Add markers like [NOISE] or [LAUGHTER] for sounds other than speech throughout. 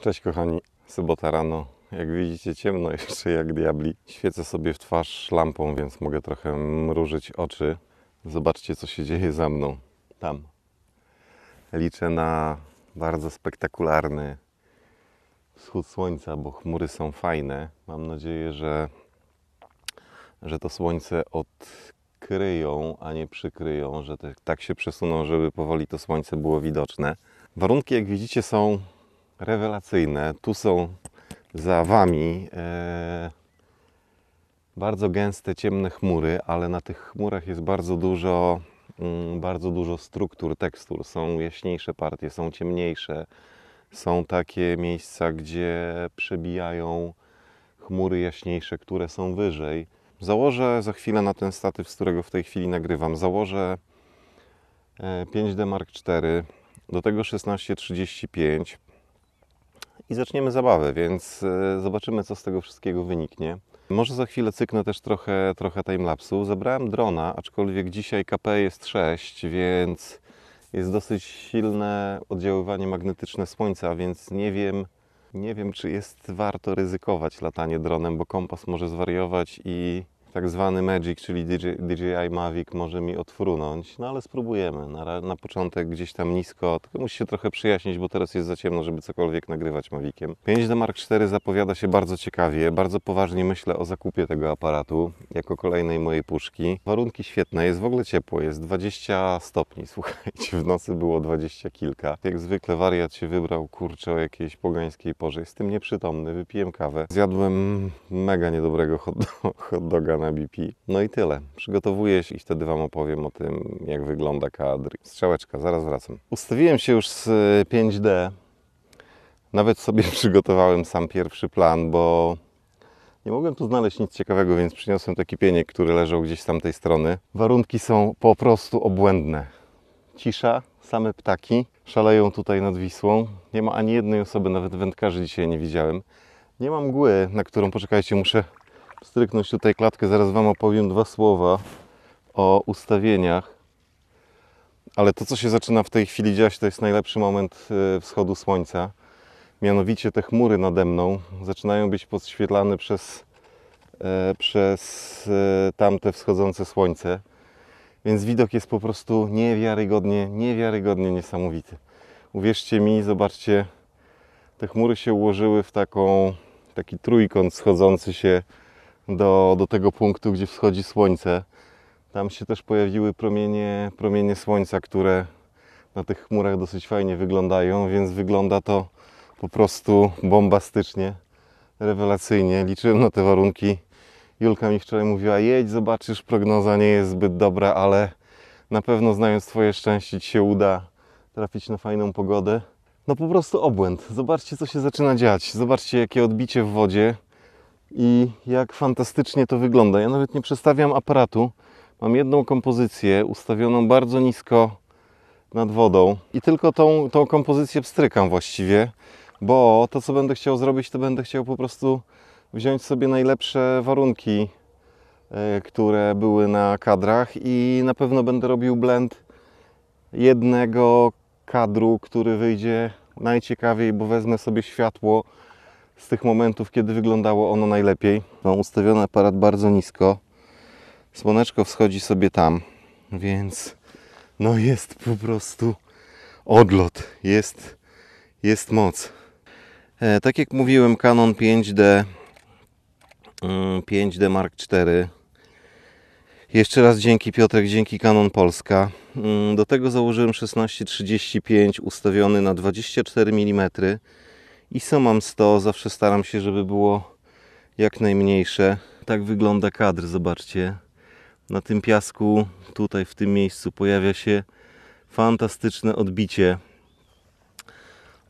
Cześć kochani, sobota rano. Jak widzicie ciemno [LAUGHS] jeszcze jak diabli. Świecę sobie w twarz lampą, więc mogę trochę mrużyć oczy. Zobaczcie co się dzieje za mną. Tam. Liczę na bardzo spektakularny wschód słońca, bo chmury są fajne. Mam nadzieję, że, że to słońce odkryją, a nie przykryją, że te, tak się przesuną, żeby powoli to słońce było widoczne. Warunki, jak widzicie, są rewelacyjne. Tu są za Wami e, bardzo gęste, ciemne chmury, ale na tych chmurach jest bardzo dużo, mm, bardzo dużo struktur, tekstur. Są jaśniejsze partie, są ciemniejsze. Są takie miejsca, gdzie przebijają chmury jaśniejsze, które są wyżej. Założę za chwilę na ten statyw, z którego w tej chwili nagrywam, założę 5D e, Mark IV, do tego 1635 i zaczniemy zabawę, więc e, zobaczymy, co z tego wszystkiego wyniknie. Może za chwilę cyknę też trochę, trochę timelapsu. Zabrałem drona, aczkolwiek dzisiaj KP jest 6, więc jest dosyć silne oddziaływanie magnetyczne słońca, więc nie wiem, nie wiem, czy jest warto ryzykować latanie dronem, bo kompas może zwariować i tak zwany Magic, czyli DJI Mavic może mi odfrunąć, no ale spróbujemy. Na, na początek gdzieś tam nisko, tylko musi się trochę przyjaśnić, bo teraz jest za ciemno, żeby cokolwiek nagrywać Maviciem. 5D Mark IV zapowiada się bardzo ciekawie, bardzo poważnie myślę o zakupie tego aparatu jako kolejnej mojej puszki. Warunki świetne, jest w ogóle ciepło, jest 20 stopni, [LAUGHS] słuchajcie, w nocy było 20 kilka. Jak zwykle wariat się wybrał, kurczę, o jakiejś pogańskiej porze, jestem nieprzytomny, wypiłem kawę, zjadłem mega niedobrego hot, hot doga na BP. No i tyle. Przygotowuję się i wtedy Wam opowiem o tym, jak wygląda kadr. Strzałeczka, zaraz wracam. Ustawiłem się już z 5D. Y, nawet sobie [LAUGHS] przygotowałem sam pierwszy plan, bo nie mogłem tu znaleźć nic ciekawego, więc przyniosłem taki pieniek, który leżał gdzieś z tamtej strony. Warunki są po prostu obłędne. Cisza, same ptaki szaleją tutaj nad Wisłą. Nie ma ani jednej osoby, nawet wędkarzy dzisiaj nie widziałem. Nie mam mgły, na którą poczekajcie, muszę stryknąć tutaj klatkę. Zaraz Wam opowiem dwa słowa o ustawieniach. Ale to, co się zaczyna w tej chwili dziać, to jest najlepszy moment y, wschodu słońca. Mianowicie te chmury nade mną zaczynają być podświetlane przez, y, przez y, tamte wschodzące słońce. Więc widok jest po prostu niewiarygodnie, niewiarygodnie niesamowity. Uwierzcie mi, zobaczcie, te chmury się ułożyły w taką, taki trójkąt schodzący się do, do tego punktu, gdzie wschodzi słońce. Tam się też pojawiły promienie, promienie słońca, które na tych chmurach dosyć fajnie wyglądają, więc wygląda to po prostu bombastycznie, rewelacyjnie. Liczyłem na te warunki. Julka mi wczoraj mówiła, jedź, zobaczysz, prognoza nie jest zbyt dobra, ale na pewno znając Twoje szczęście Ci się uda trafić na fajną pogodę. No po prostu obłęd. Zobaczcie, co się zaczyna dziać. Zobaczcie, jakie odbicie w wodzie i jak fantastycznie to wygląda. Ja nawet nie przestawiam aparatu. Mam jedną kompozycję ustawioną bardzo nisko nad wodą i tylko tą, tą kompozycję pstrykam właściwie, bo to, co będę chciał zrobić, to będę chciał po prostu wziąć sobie najlepsze warunki, e, które były na kadrach i na pewno będę robił blend jednego kadru, który wyjdzie najciekawiej, bo wezmę sobie światło z tych momentów, kiedy wyglądało ono najlepiej. Mam ustawiony aparat bardzo nisko. Słoneczko wschodzi sobie tam, więc no jest po prostu odlot, jest, jest moc. E, tak jak mówiłem, Canon 5D, 5D mm, Mark IV. Jeszcze raz dzięki Piotrek, dzięki Canon Polska. Mm, do tego założyłem 1635 ustawiony na 24 mm i co mam 100, zawsze staram się, żeby było jak najmniejsze. Tak wygląda kadr, zobaczcie. Na tym piasku, tutaj w tym miejscu pojawia się fantastyczne odbicie.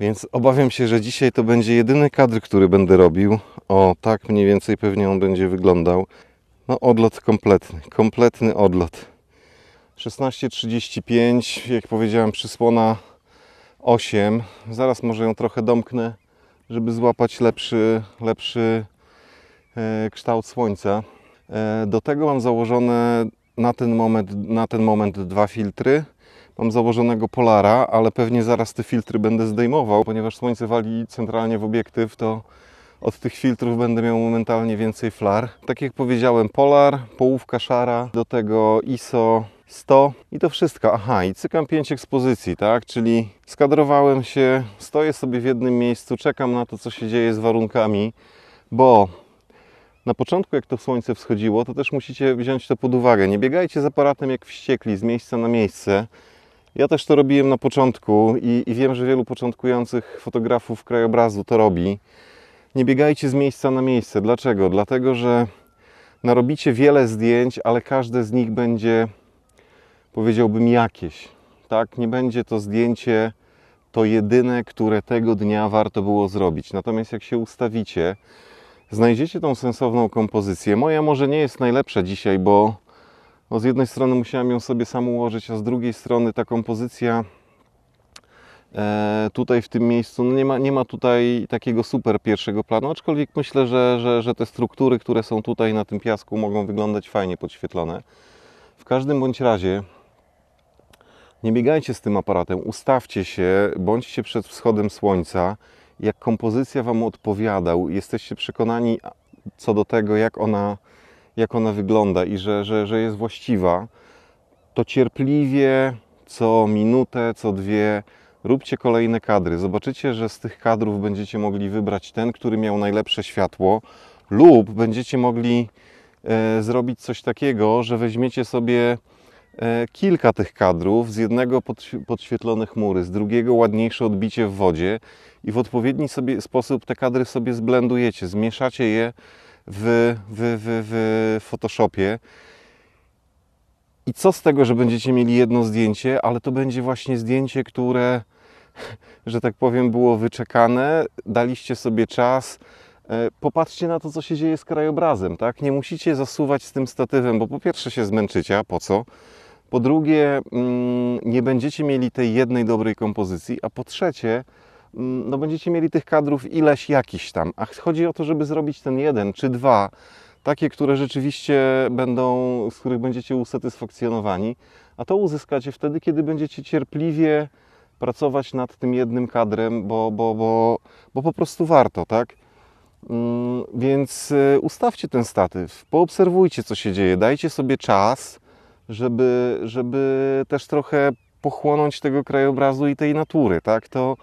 Więc obawiam się, że dzisiaj to będzie jedyny kadr, który będę robił. O, tak mniej więcej pewnie on będzie wyglądał. No odlot kompletny, kompletny odlot. 16.35, jak powiedziałem, przysłona 8. Zaraz może ją trochę domknę żeby złapać lepszy, lepszy e, kształt słońca. E, do tego mam założone na ten moment, na ten moment dwa filtry. Mam założonego polara, ale pewnie zaraz te filtry będę zdejmował, ponieważ słońce wali centralnie w obiektyw, to od tych filtrów będę miał momentalnie więcej flar. Tak jak powiedziałem, polar, połówka szara, do tego ISO 100 i to wszystko. Aha, i cykam 5 ekspozycji, tak? Czyli skadrowałem się, stoję sobie w jednym miejscu, czekam na to, co się dzieje z warunkami, bo na początku, jak to słońce wschodziło, to też musicie wziąć to pod uwagę. Nie biegajcie z aparatem jak wściekli, z miejsca na miejsce. Ja też to robiłem na początku i, i wiem, że wielu początkujących fotografów krajobrazu to robi. Nie biegajcie z miejsca na miejsce. Dlaczego? Dlatego, że narobicie wiele zdjęć, ale każde z nich będzie powiedziałbym jakieś. Tak, nie będzie to zdjęcie to jedyne, które tego dnia warto było zrobić. Natomiast jak się ustawicie, znajdziecie tą sensowną kompozycję. Moja może nie jest najlepsza dzisiaj, bo z jednej strony musiałem ją sobie sam ułożyć, a z drugiej strony ta kompozycja e, tutaj w tym miejscu no nie, ma, nie ma tutaj takiego super pierwszego planu, aczkolwiek myślę, że, że, że te struktury, które są tutaj na tym piasku mogą wyglądać fajnie podświetlone. W każdym bądź razie nie biegajcie z tym aparatem, ustawcie się, bądźcie przed wschodem słońca. Jak kompozycja Wam odpowiada, jesteście przekonani co do tego, jak ona, jak ona wygląda i że, że, że jest właściwa, to cierpliwie co minutę, co dwie róbcie kolejne kadry. Zobaczycie, że z tych kadrów będziecie mogli wybrać ten, który miał najlepsze światło, lub będziecie mogli e, zrobić coś takiego, że weźmiecie sobie E, kilka tych kadrów, z jednego podświetlone chmury, z drugiego ładniejsze odbicie w wodzie i w odpowiedni sobie sposób te kadry sobie zblendujecie, zmieszacie je w, w, w, w Photoshopie. I co z tego, że będziecie mieli jedno zdjęcie, ale to będzie właśnie zdjęcie, które, [LAUGHS] że tak powiem, było wyczekane, daliście sobie czas. E, popatrzcie na to, co się dzieje z krajobrazem, tak? Nie musicie zasuwać z tym statywem, bo po pierwsze się zmęczycie, a po co? Po drugie, mm, nie będziecie mieli tej jednej dobrej kompozycji, a po trzecie, mm, no będziecie mieli tych kadrów ileś jakiś tam, a chodzi o to, żeby zrobić ten jeden czy dwa, takie, które rzeczywiście będą, z których będziecie usatysfakcjonowani, a to uzyskacie wtedy, kiedy będziecie cierpliwie pracować nad tym jednym kadrem, bo, bo, bo, bo po prostu warto, tak? Mm, więc y, ustawcie ten statyw, poobserwujcie, co się dzieje, dajcie sobie czas, żeby, żeby też trochę pochłonąć tego krajobrazu i tej natury, tak? To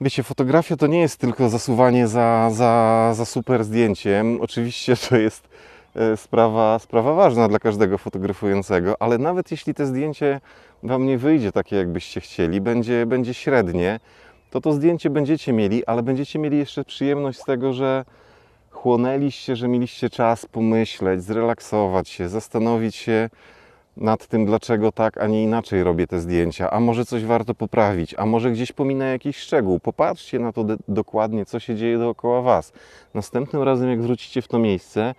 wiecie, fotografia to nie jest tylko zasuwanie za, za, za super zdjęciem. Oczywiście to jest e, sprawa, sprawa ważna dla każdego fotografującego, ale nawet jeśli te zdjęcie Wam nie wyjdzie takie, jakbyście chcieli, będzie, będzie średnie, to to zdjęcie będziecie mieli, ale będziecie mieli jeszcze przyjemność z tego, że chłonęliście, że mieliście czas pomyśleć, zrelaksować się, zastanowić się nad tym, dlaczego tak, a nie inaczej robię te zdjęcia, a może coś warto poprawić, a może gdzieś pominę jakiś szczegół. Popatrzcie na to dokładnie, co się dzieje dookoła Was. Następnym razem, jak wrócicie w to miejsce,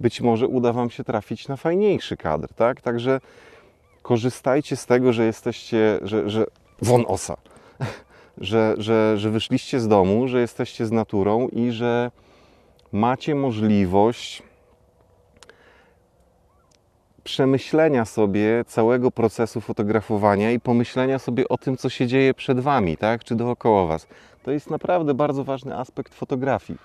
być może uda Wam się trafić na fajniejszy kadr, tak? Także korzystajcie z tego, że jesteście, że, że won osa, [LAUGHS] że, że, że wyszliście z domu, że jesteście z naturą i że macie możliwość przemyślenia sobie całego procesu fotografowania i pomyślenia sobie o tym, co się dzieje przed Wami, tak, czy dookoła Was. To jest naprawdę bardzo ważny aspekt fotografii.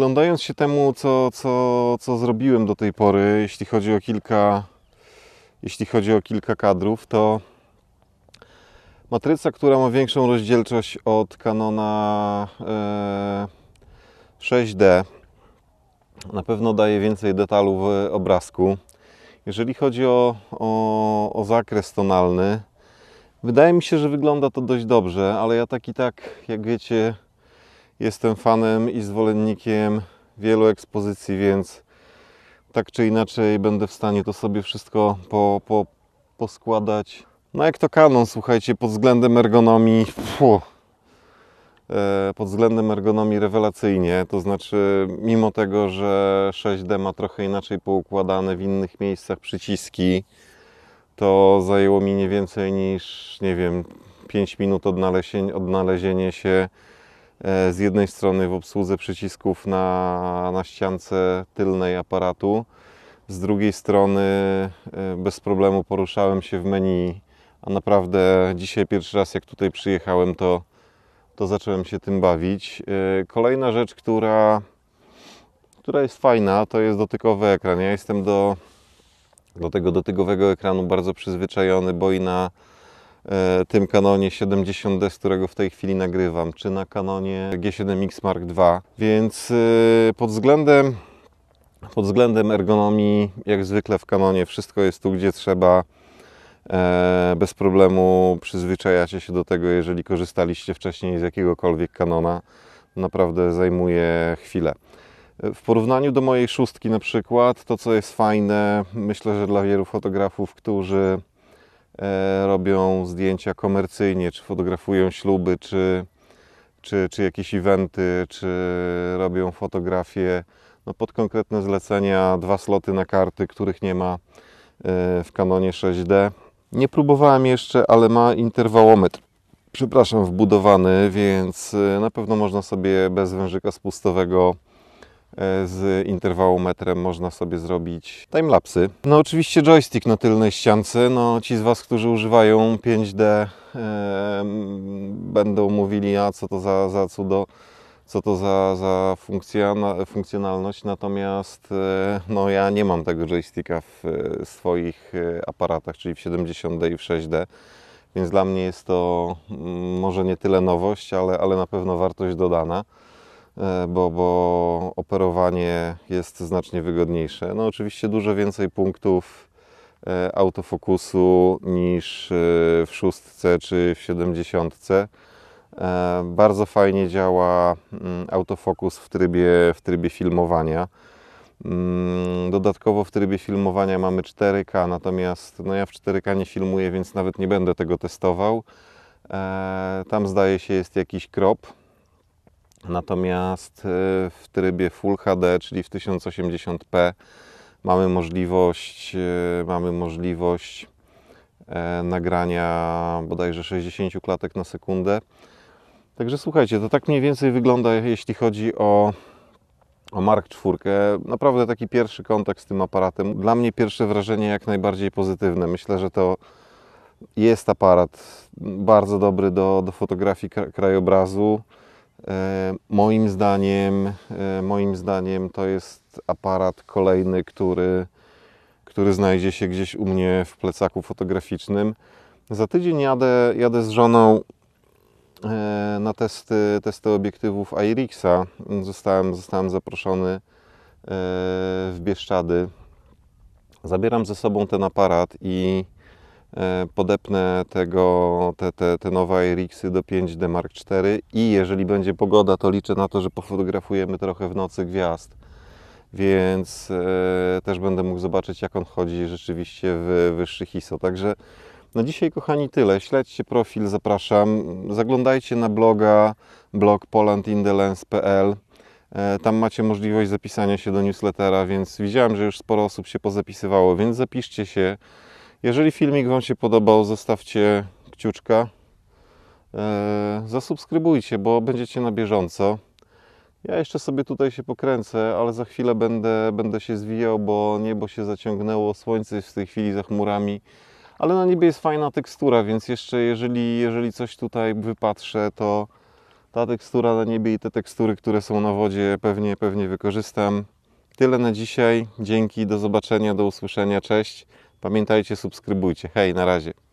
przyglądając się temu, co, co, co zrobiłem do tej pory, jeśli chodzi o kilka, jeśli chodzi o kilka kadrów, to matryca, która ma większą rozdzielczość od Canona 6D, e, na pewno daje więcej detalu w obrazku. Jeżeli chodzi o, o, o zakres tonalny, wydaje mi się, że wygląda to dość dobrze, ale ja tak i tak, jak wiecie, jestem fanem i zwolennikiem wielu ekspozycji, więc tak czy inaczej będę w stanie to sobie wszystko po, po, poskładać. No jak to kanon, słuchajcie, pod względem ergonomii, pfu, e, pod względem ergonomii rewelacyjnie, to znaczy mimo tego, że 6D ma trochę inaczej poukładane w innych miejscach przyciski, to zajęło mi nie więcej niż, nie wiem, 5 minut odnalezienie, odnalezienie się E, z jednej strony w obsłudze przycisków na, na ściance tylnej aparatu, z drugiej strony e, bez problemu poruszałem się w menu, a naprawdę dzisiaj pierwszy raz jak tutaj przyjechałem to, to zacząłem się tym bawić. E, kolejna rzecz, która, która jest fajna, to jest dotykowy ekran. Ja jestem do, do tego dotykowego ekranu bardzo przyzwyczajony, bo i na E, tym kanonie 70D, z którego w tej chwili nagrywam, czy na kanonie G7X Mark II. Więc e, pod względem, pod względem ergonomii, jak zwykle w kanonie, wszystko jest tu, gdzie trzeba. E, bez problemu przyzwyczajacie się do tego, jeżeli korzystaliście wcześniej z jakiegokolwiek kanona. Naprawdę zajmuje chwilę. W porównaniu do mojej szóstki na przykład, to co jest fajne, myślę, że dla wielu fotografów, którzy E, robią zdjęcia komercyjnie, czy fotografują śluby, czy, czy, czy jakieś eventy, czy robią fotografie no pod konkretne zlecenia, dwa sloty na karty, których nie ma e, w Canonie 6D. Nie próbowałem jeszcze, ale ma interwałometr. Przepraszam, wbudowany, więc e, na pewno można sobie bez wężyka spustowego E, z interwału metrem można sobie zrobić timelapsy. No oczywiście joystick na tylnej ściance, no ci z Was, którzy używają 5D e, będą mówili, a co to za, za cudo, co to za, za funkcjonalność, natomiast e, no ja nie mam tego joysticka w e, swoich e, aparatach, czyli w 70D i w 6D. Więc dla mnie jest to może nie tyle nowość, ale, ale na pewno wartość dodana. E, bo, bo operowanie jest znacznie wygodniejsze. No oczywiście dużo więcej punktów e, autofokusu niż e, w szóstce czy w siedemdziesiątce. Bardzo fajnie działa mm, autofokus w trybie, w trybie filmowania. Mm, dodatkowo w trybie filmowania mamy 4K, natomiast no ja w 4K nie filmuję, więc nawet nie będę tego testował. Tam zdaje się jest jakiś krop, Natomiast y, w trybie Full HD, czyli w 1080p, mamy możliwość, y, mamy możliwość e, nagrania bodajże 60 klatek na sekundę. Także słuchajcie, to tak mniej więcej wygląda, jeśli chodzi o, o Mark 4. Naprawdę taki pierwszy kontakt z tym aparatem. Dla mnie pierwsze wrażenie jak najbardziej pozytywne. Myślę, że to jest aparat bardzo dobry do, do fotografii krajobrazu. E, moim zdaniem, e, moim zdaniem to jest aparat kolejny, który, który znajdzie się gdzieś u mnie w plecaku fotograficznym. Za tydzień jadę, jadę z żoną e, na testy, testy obiektywów Airixa. Zostałem, zostałem zaproszony w Bieszczady. Zabieram ze sobą ten aparat i E, podepnę tego, te, te, te nowe Airixy do 5D Mark IV i jeżeli będzie pogoda, to liczę na to, że pofotografujemy trochę w nocy gwiazd, więc e, też będę mógł zobaczyć, jak on chodzi rzeczywiście w wyższych ISO. Także no dzisiaj, kochani, tyle. Śledźcie profil, zapraszam. Zaglądajcie na bloga blog polandindelens.pl. E, tam macie możliwość zapisania się do newslettera, więc widziałem, że już sporo osób się pozapisywało, więc zapiszcie się. Jeżeli filmik Wam się podobał, zostawcie kciuczka. E, zasubskrybujcie, bo będziecie na bieżąco. Ja jeszcze sobie tutaj się pokręcę, ale za chwilę będę, będę się zwijał, bo niebo się zaciągnęło, słońce jest w tej chwili za chmurami. Ale na niebie jest fajna tekstura, więc jeszcze jeżeli, jeżeli coś tutaj wypatrzę, to ta tekstura na niebie i te tekstury, które są na wodzie, pewnie, pewnie wykorzystam. Tyle na dzisiaj. Dzięki, do zobaczenia, do usłyszenia. Cześć. Pamiętajcie, subskrybujcie. Hej, na razie.